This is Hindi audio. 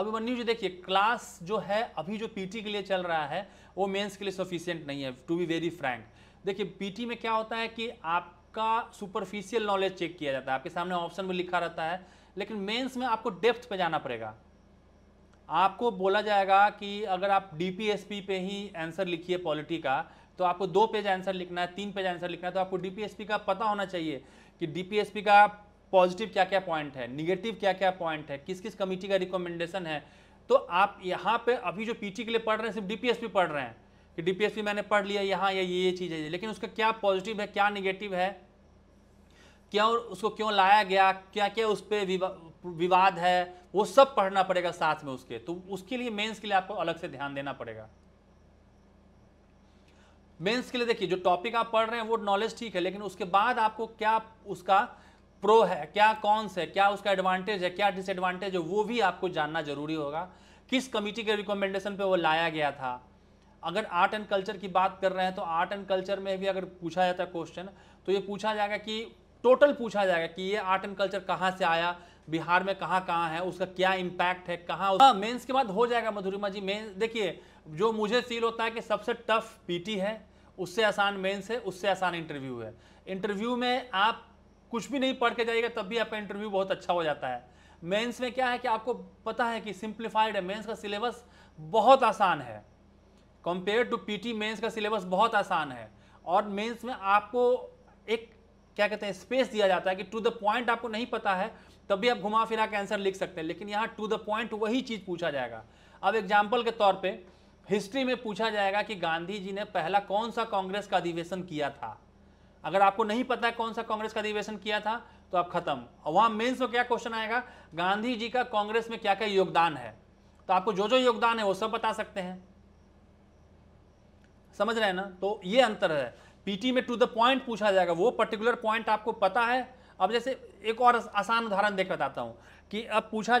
अभिमन्यु जी देखिए क्लास जो है अभी जो पीटी के लिए चल रहा है वो मेंस के लिए सफिशियंट नहीं है टू बी वेरी फ्रैंक देखिए पीटी में क्या होता है कि आपका सुपरफिशियल नॉलेज चेक किया जाता है आपके सामने ऑप्शन में लिखा रहता है लेकिन मेंस में आपको डेप्थ पे जाना पड़ेगा आपको बोला जाएगा कि अगर आप डीपीएसपी पे ही आंसर लिखिए पॉलिटी का तो आपको दो पेज आंसर लिखना है तीन पेज आंसर लिखना है तो आपको डीपीएसपी का पता होना चाहिए कि डी का पॉजिटिव क्या क्या पॉइंट है निगेटिव क्या क्या पॉइंट है किस किस कमिटी का रिकमेंडेशन है तो आप यहाँ पे अभी जो पीटी के लिए पढ़ रहे हैं सिर्फ डीपीएसपी पढ़ रहे हैं कि डीपीएसपी मैंने पढ़ लिया यहाँ या ये ये चीज़ है लेकिन उसका क्या पॉजिटिव है क्या निगेटिव है क्या उसको क्यों लाया गया क्या क्या उस पर विवा, विवाद है वो सब पढ़ना पड़ेगा साथ में उसके तो उसके लिए मेन्स के लिए आपको अलग से ध्यान देना पड़ेगा मेंस के लिए देखिए जो टॉपिक आप पढ़ रहे हैं वो नॉलेज ठीक है लेकिन उसके बाद आपको क्या उसका प्रो है क्या कौन से क्या उसका एडवांटेज है क्या डिसएडवांटेज है वो भी आपको जानना जरूरी होगा किस कमिटी के रिकमेंडेशन पे वो लाया गया था अगर आर्ट एंड कल्चर की बात कर रहे हैं तो आर्ट एंड कल्चर में भी अगर पूछा जाता है क्वेश्चन तो ये पूछा जाएगा कि टोटल पूछा जाएगा कि ये आर्ट एंड कल्चर कहाँ से आया बिहार में कहाँ कहाँ है उसका क्या इम्पैक्ट है कहाँ मेन्स हाँ, के बाद हो जाएगा मधुरिमा जी मेन्स देखिए जो मुझे फील होता है कि सबसे टफ पी है उससे आसान मेन्स है उससे आसान इंटरव्यू है इंटरव्यू में आप कुछ भी नहीं पढ़ के जाइएगा तब भी आपका इंटरव्यू बहुत अच्छा हो जाता है मेंस में क्या है कि आपको पता है कि सिंप्लीफाइड है मेंस का सिलेबस बहुत आसान है कंपेयर टू पीटी मेंस का सिलेबस बहुत आसान है और मेंस में आपको एक क्या कहते हैं स्पेस दिया जाता है कि टू द पॉइंट आपको नहीं पता है तब भी आप घुमा फिरा के आंसर लिख सकते हैं लेकिन यहाँ टू द पॉइंट वही चीज़ पूछा जाएगा अब एग्जाम्पल के तौर पर हिस्ट्री में पूछा जाएगा कि गांधी जी ने पहला कौन सा कांग्रेस का अधिवेशन किया था अगर आपको नहीं पता है कौन सा कांग्रेस का अधिवेशन किया था तो आप खत्म वहां मेंस में क्या क्वेश्चन आएगा गांधी जी का कांग्रेस में क्या क्या योगदान है तो आपको जो जो योगदान है वो सब बता सकते हैं समझ रहे हैं ना तो ये अंतर है पीटी में टू द पॉइंट पूछा जाएगा वो पर्टिकुलर पॉइंट आपको पता है अब जैसे एक और आसान उदाहरण देख बताता हूं कि अब पूछा